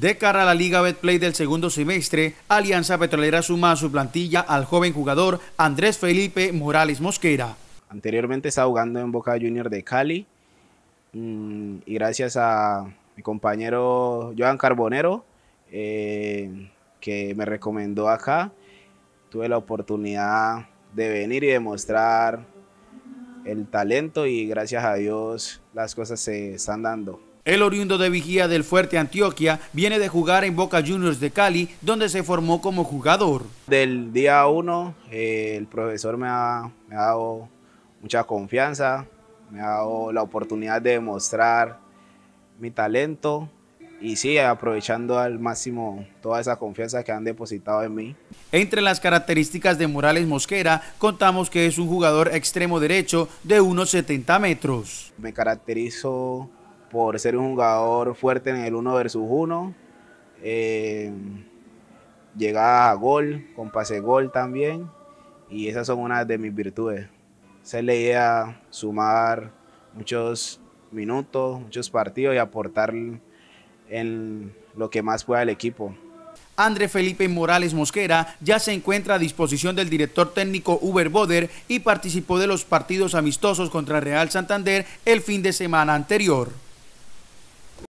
De cara a la Liga Betplay del segundo semestre, Alianza Petrolera suma a su plantilla al joven jugador Andrés Felipe Morales Mosquera. Anteriormente estaba jugando en Boca Junior de Cali mm, y gracias a mi compañero Joan Carbonero eh, que me recomendó acá, tuve la oportunidad de venir y demostrar el talento y gracias a Dios las cosas se están dando. El oriundo de Vigía del Fuerte Antioquia viene de jugar en Boca Juniors de Cali, donde se formó como jugador. Del día uno, eh, el profesor me ha, me ha dado mucha confianza, me ha dado la oportunidad de demostrar mi talento y sí, aprovechando al máximo toda esa confianza que han depositado en mí. Entre las características de Morales Mosquera, contamos que es un jugador extremo derecho de unos 70 metros. Me caracterizo por ser un jugador fuerte en el 1 versus 1. Eh, a gol, con pase gol también. Y esas son una de mis virtudes. Esa es la idea, sumar muchos minutos, muchos partidos y aportar en lo que más pueda el equipo. André Felipe Morales Mosquera ya se encuentra a disposición del director técnico Uber Boder y participó de los partidos amistosos contra Real Santander el fin de semana anterior.